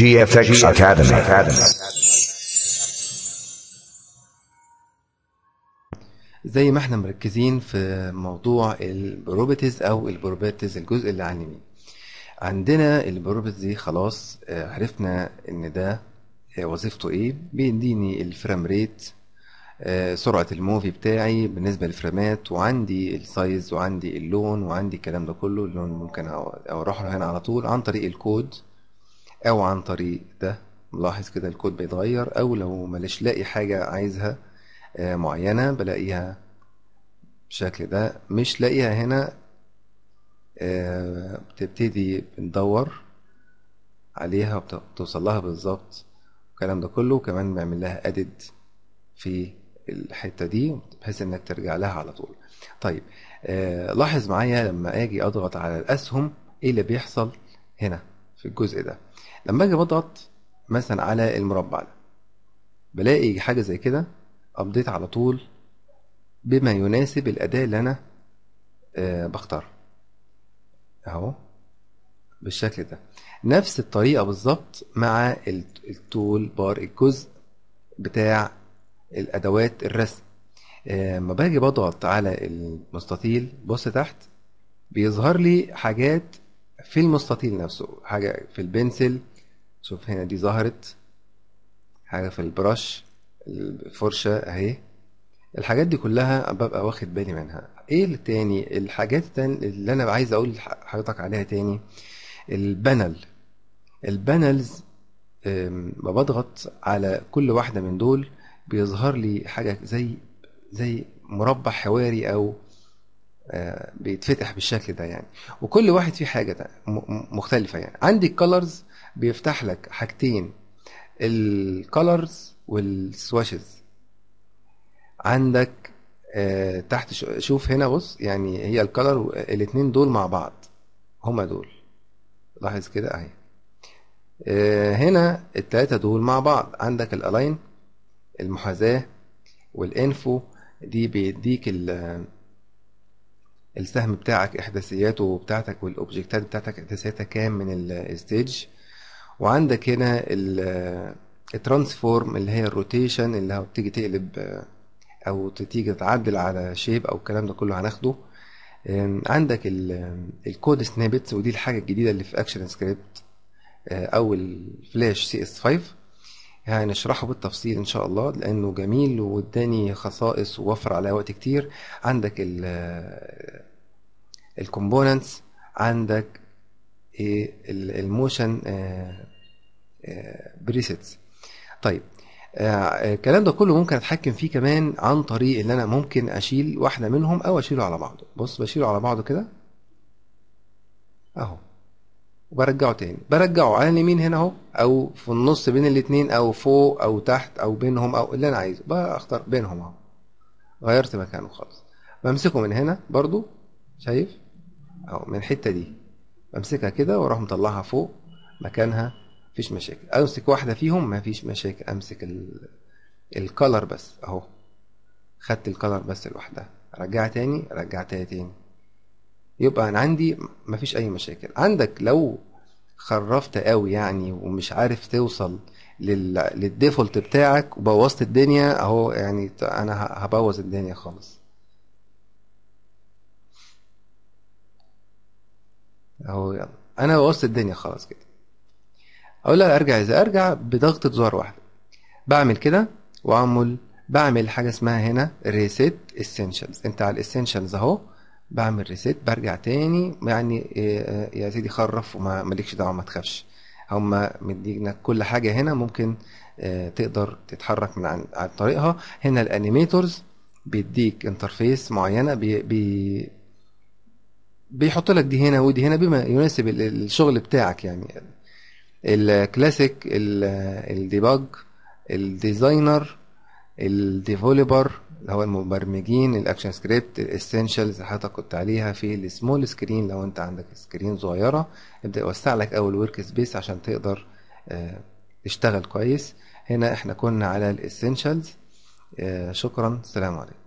GFX Academy. زي ما احنا مركزين في موضوع البروبرتيز او البروبرتيز الجزء اللي على اليمين عندنا البروبرتيز دي خلاص آه، عرفنا ان ده آه، وظيفته ايه بيديني الفريم ريت آه، سرعة الموفي بتاعي بالنسبة للفريمات وعندي السايز وعندي اللون وعندي الكلام ده كله اللون ممكن اروح له هنا على طول عن طريق الكود او عن طريق ده ملاحظ كده الكود بيتغير او لو ماليش لاقي حاجة عايزها آه، معينة بلاقيها بالشكل ده مش لاقيها هنا آه، بتبتدي بندور عليها بتوصل لها بالظبط الكلام ده كله وكمان بعمل لها ادد في الحته دي بحيث انك ترجع لها على طول طيب آه، لاحظ معايا لما اجي اضغط على الاسهم ايه اللي بيحصل هنا في الجزء ده لما اجي بضغط مثلا على المربع ده بلاقي حاجه زي كده ابديت على طول بما يناسب الاداه اللي انا آه، بختارها اهو بالشكل ده نفس الطريقه بالظبط مع التول بار الجزء بتاع الادوات الرسم آه، لما باجي بضغط على المستطيل بص تحت بيظهر لي حاجات في المستطيل نفسه حاجة في البنسل شوف هنا دي ظهرت حاجة في البرش الفرشة اهي الحاجات دي كلها ببقى واخد بالي منها ايه التاني الحاجات التاني اللي انا عايز اقول حضرتك عليها تاني البانل البانلز ما بضغط على كل واحدة من دول بيظهر لي حاجة زي زي مربع حواري او آه، بيتفتح بالشكل ده يعني وكل واحد فيه حاجه مختلفه يعني عندي الكالرز بيفتح لك حاجتين الكالرز والسواشز عندك آه، تحت شوف هنا بص يعني هي الكالر الاتنين دول مع بعض هما دول لاحظ كده اهي آه، هنا التلاتة دول مع بعض عندك الالاين المحاذاة والانفو دي بيديك ال السهم بتاعك احداثياته بتاعتك والاوبجكتات بتاعتك احداثياتها كام من الستيج وعندك هنا الترانسفورم اللي هي الروتيشن اللي هو بتيجي تقلب او تيجي تعدل على شيب او الكلام ده كله هناخده عندك الكود سنابتس ودي الحاجه الجديده اللي في اكشن آه، سكريبت او الفلاش سي اس 5 هنشرحه بالتفصيل ان شاء الله لانه جميل واداني خصائص ووفر عليا وقت كتير عندك الكومبوننتس عندك ايه الموشن آه، آه، بريسيتس طيب آه، الكلام ده كله ممكن اتحكم فيه كمان عن طريق ان انا ممكن اشيل واحده منهم او اشيله على بعضه بص بشيله على بعضه كده اهو وبرجعه تاني برجعه على اليمين هنا اهو او في النص بين الاتنين او فوق او تحت او بينهم او اللي انا عايزه بختار بينهم اهو غيرت مكانه خالص بمسكه من هنا برضو شايف اهو من الحته دي بمسكها كده واروح مطلعها فوق مكانها مفيش مشاكل امسك واحده فيهم مفيش مشاكل امسك ال... الكلر بس اهو خدت الكلر بس لوحدها رجع تاني رجع تاني يبقى انا عندي مفيش اي مشاكل عندك لو خرفت قوي يعني ومش عارف توصل لل... للديفولت بتاعك وبوظت الدنيا اهو يعني انا هبوظ الدنيا خالص اهو يلا انا وسط الدنيا خلاص كده اقول لها ارجع ازاي ارجع بضغطة زرار واحدة بعمل كده واعمل بعمل حاجة اسمها هنا ريسيت اسينشالز انت على الاسينشالز اهو بعمل ريسيت برجع تاني يعني آه، آه، يا سيدي خرف وما مالكش دعوة ما تخافش هما مدينا كل حاجة هنا ممكن آه، تقدر تتحرك من عن, عن طريقها هنا الانيميتورز بيديك انترفيس معينة بي بي بيحط لك دي هنا ودي هنا بما يناسب الشغل بتاعك يعني الكلاسيك الديباج الديزاينر الديفولبر اللي هو المبرمجين الاكشن سكريبت الاسينشالز اللي حضرتك كنت عليها في السمول سكرين لو انت عندك سكرين صغيره ابدا يوسع لك اول ورك سبيس عشان تقدر آه، تشتغل كويس هنا احنا كنا على الاسينشالز آه، شكرا السلام عليكم